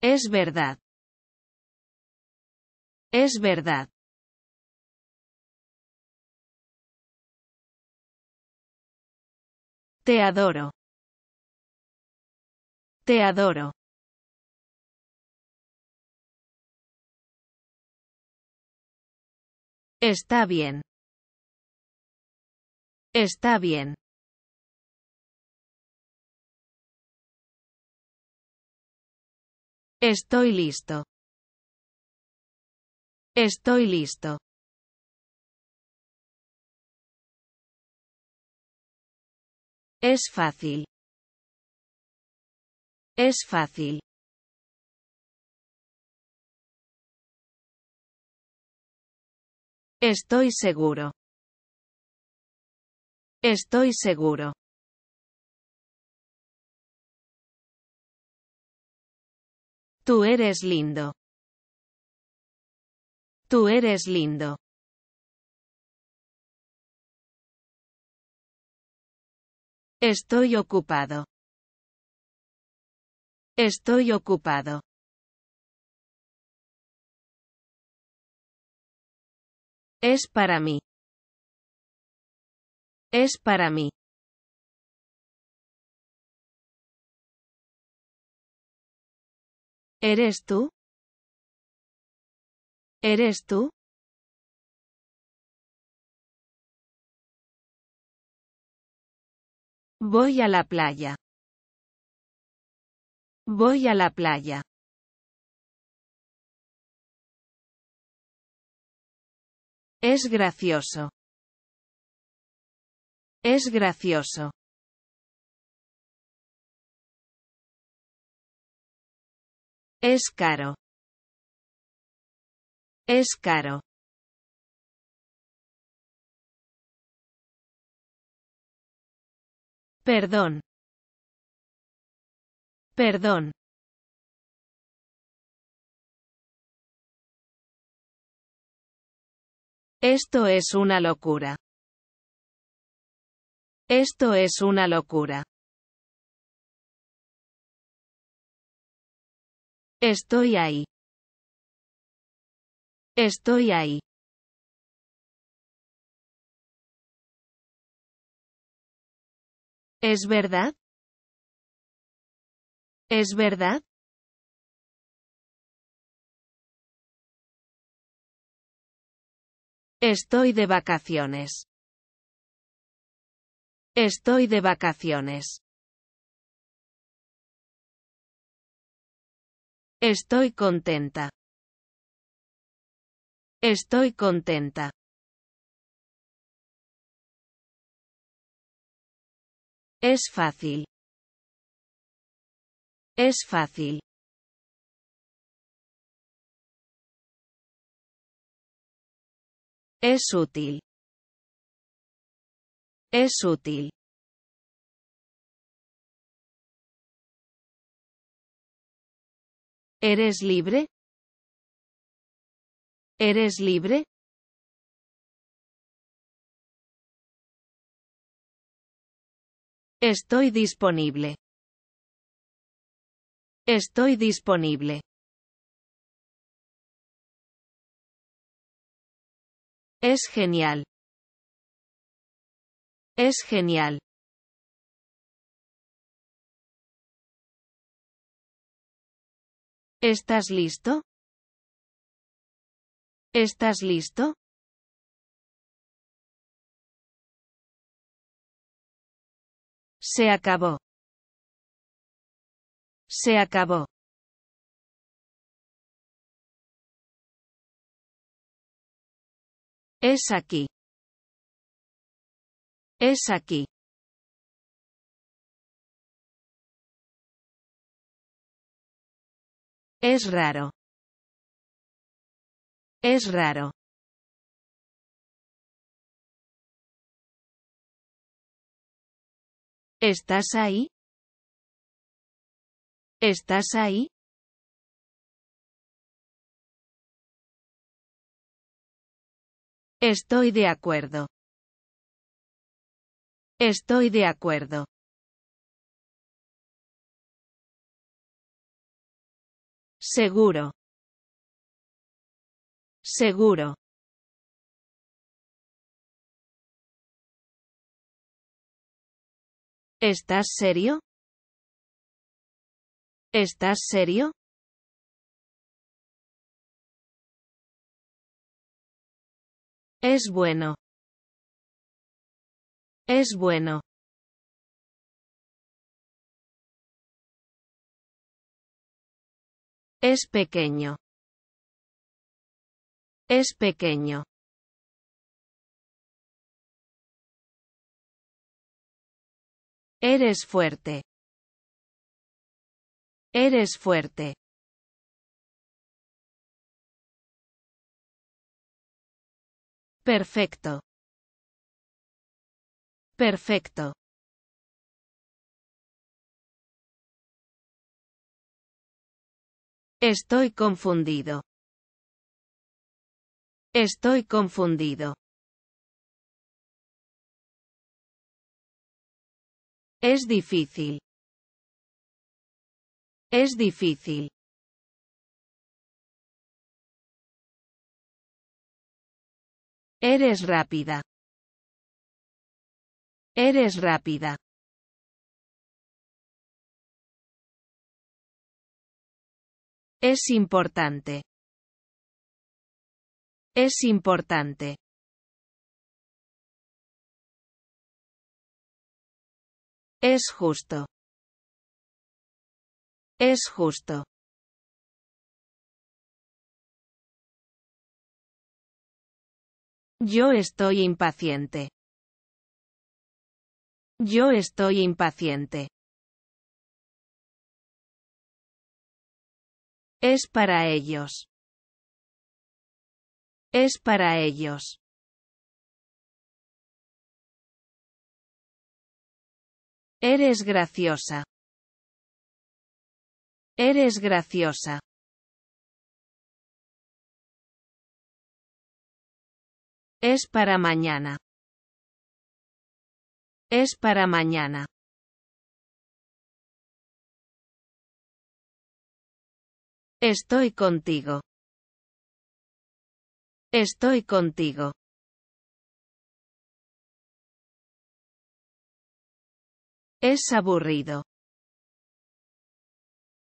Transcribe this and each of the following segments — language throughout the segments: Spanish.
Es verdad. Es verdad. Te adoro. Te adoro. Está bien. Está bien. Estoy listo. Estoy listo. Es fácil. Es fácil. Estoy seguro. Estoy seguro. Tú eres lindo. Tú eres lindo. Estoy ocupado. Estoy ocupado. Es para mí. Es para mí. ¿Eres tú? ¿Eres tú? Voy a la playa. Voy a la playa. Es gracioso. Es gracioso. Es caro. Es caro. Perdón. Perdón. Esto es una locura. Esto es una locura. Estoy ahí. Estoy ahí. ¿Es verdad? ¿Es verdad? Estoy de vacaciones. Estoy de vacaciones. Estoy contenta. Estoy contenta. Es fácil. Es fácil. Es útil. Es útil. ¿Eres libre? ¿Eres libre? Estoy disponible. Estoy disponible. Es genial. Es genial. ¿Estás listo? ¿Estás listo? Se acabó. Se acabó. Es aquí. Es aquí. Es raro. Es raro. ¿Estás ahí? ¿Estás ahí? Estoy de acuerdo. Estoy de acuerdo. Seguro. Seguro. ¿Estás serio? ¿Estás serio? Es bueno. Es bueno. Es pequeño. Es pequeño. Eres fuerte. Eres fuerte. Perfecto. Perfecto. Estoy confundido. Estoy confundido. Es difícil. Es difícil. Eres rápida. Eres rápida. Es importante. Es importante. Es justo. Es justo. Yo estoy impaciente. Yo estoy impaciente. Es para ellos. Es para ellos. Eres graciosa. Eres graciosa. Es para mañana. Es para mañana. Estoy contigo. Estoy contigo. Es aburrido.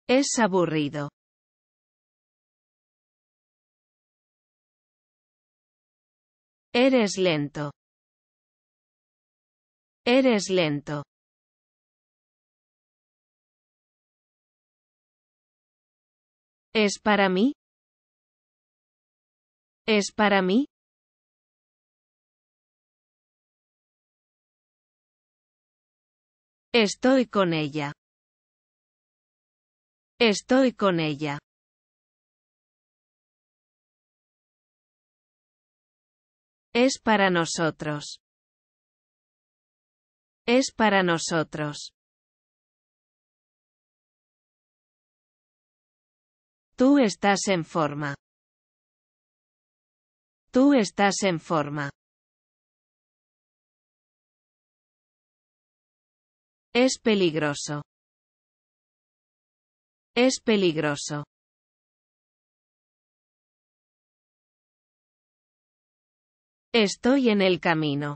Es aburrido. Eres lento. Eres lento. ¿Es para mí? ¿Es para mí? Estoy con ella. Estoy con ella. Es para nosotros. Es para nosotros. Tú estás en forma. Tú estás en forma. Es peligroso. Es peligroso. Estoy en el camino.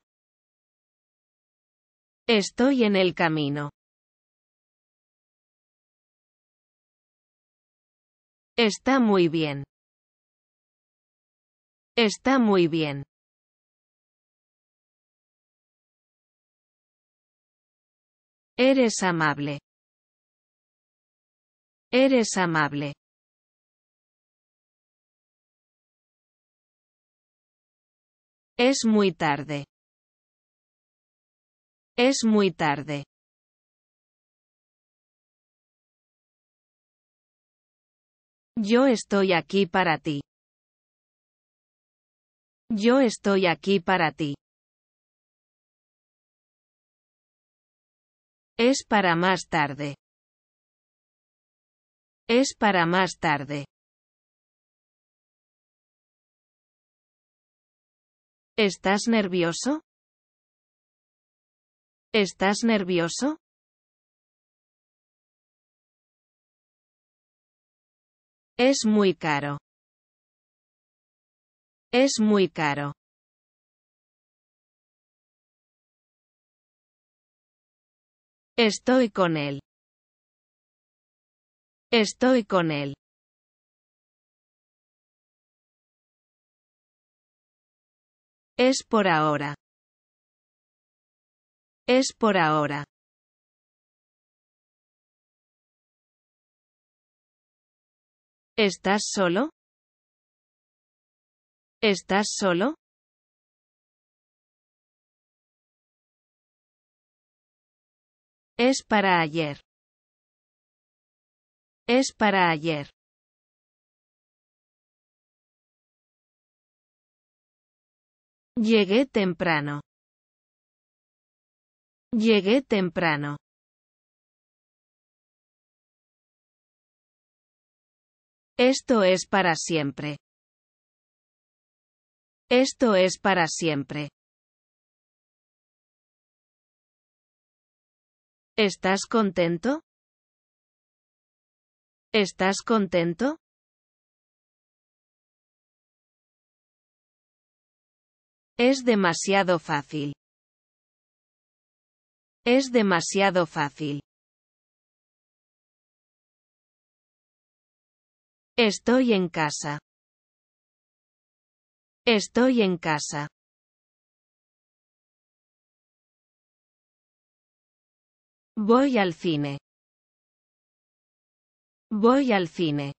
Estoy en el camino. Está muy bien. Está muy bien. Eres amable. Eres amable. Es muy tarde. Es muy tarde. Yo estoy aquí para ti. Yo estoy aquí para ti. Es para más tarde. Es para más tarde. ¿Estás nervioso? ¿Estás nervioso? Es muy caro. Es muy caro. Estoy con él. Estoy con él. Es por ahora. Es por ahora. ¿Estás solo? ¿Estás solo? Es para ayer. Es para ayer. Llegué temprano. Llegué temprano. Esto es para siempre. Esto es para siempre. ¿Estás contento? ¿Estás contento? Es demasiado fácil. Es demasiado fácil. Estoy en casa. Estoy en casa. Voy al cine. Voy al cine.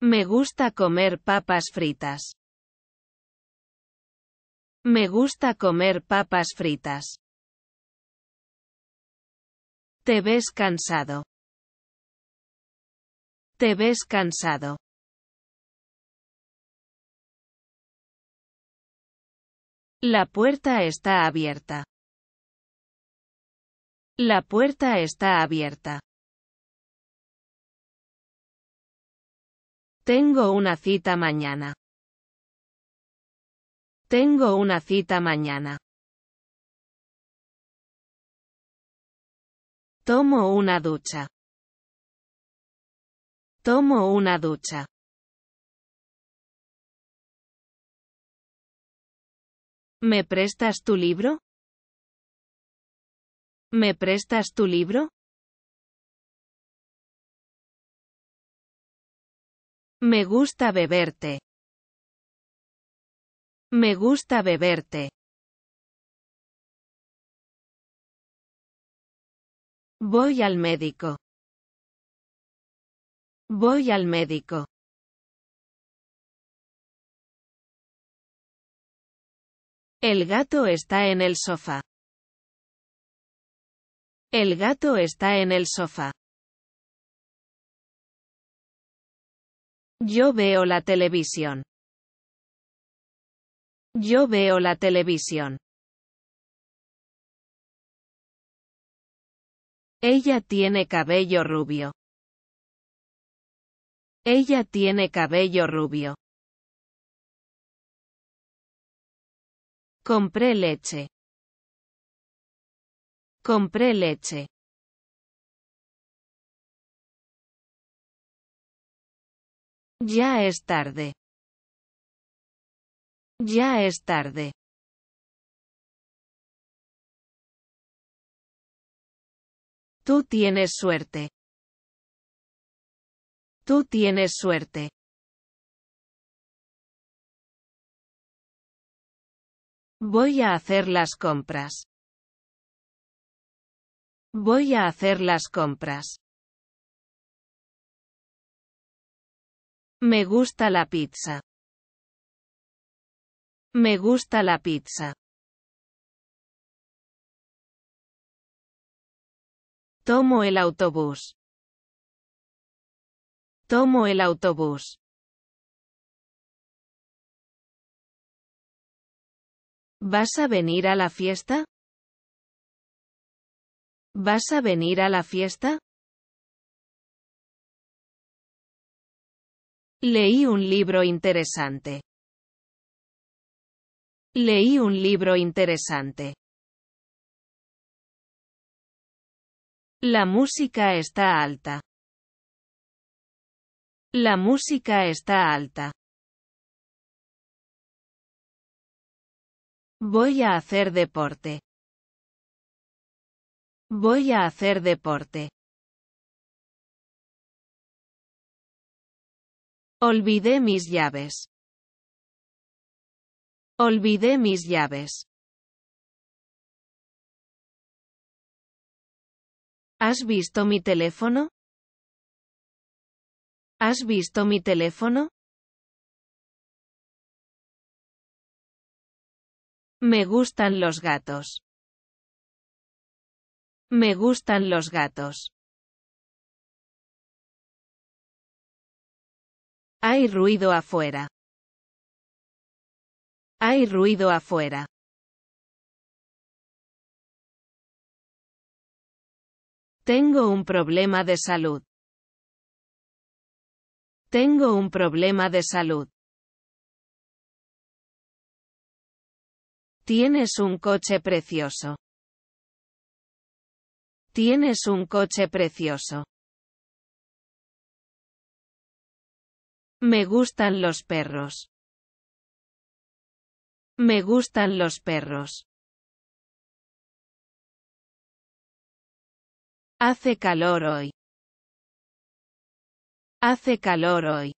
Me gusta comer papas fritas. Me gusta comer papas fritas. Te ves cansado. Te ves cansado. La puerta está abierta. La puerta está abierta. Tengo una cita mañana. Tengo una cita mañana. Tomo una ducha. Tomo una ducha. ¿Me prestas tu libro? ¿Me prestas tu libro? Me gusta beberte. Me gusta beberte. Voy al médico. Voy al médico. El gato está en el sofá. El gato está en el sofá. Yo veo la televisión. Yo veo la televisión. Ella tiene cabello rubio. Ella tiene cabello rubio. Compré leche. Compré leche. Ya es tarde. Ya es tarde. Tú tienes suerte. Tú tienes suerte. Voy a hacer las compras. Voy a hacer las compras. Me gusta la pizza. Me gusta la pizza. Tomo el autobús. Tomo el autobús. ¿Vas a venir a la fiesta? ¿Vas a venir a la fiesta? Leí un libro interesante. Leí un libro interesante. La música está alta. La música está alta. Voy a hacer deporte. Voy a hacer deporte. Olvidé mis llaves. Olvidé mis llaves. ¿Has visto mi teléfono? ¿Has visto mi teléfono? Me gustan los gatos. Me gustan los gatos. Hay ruido afuera. Hay ruido afuera. Tengo un problema de salud. Tengo un problema de salud. Tienes un coche precioso. Tienes un coche precioso. Me gustan los perros. Me gustan los perros. Hace calor hoy. Hace calor hoy.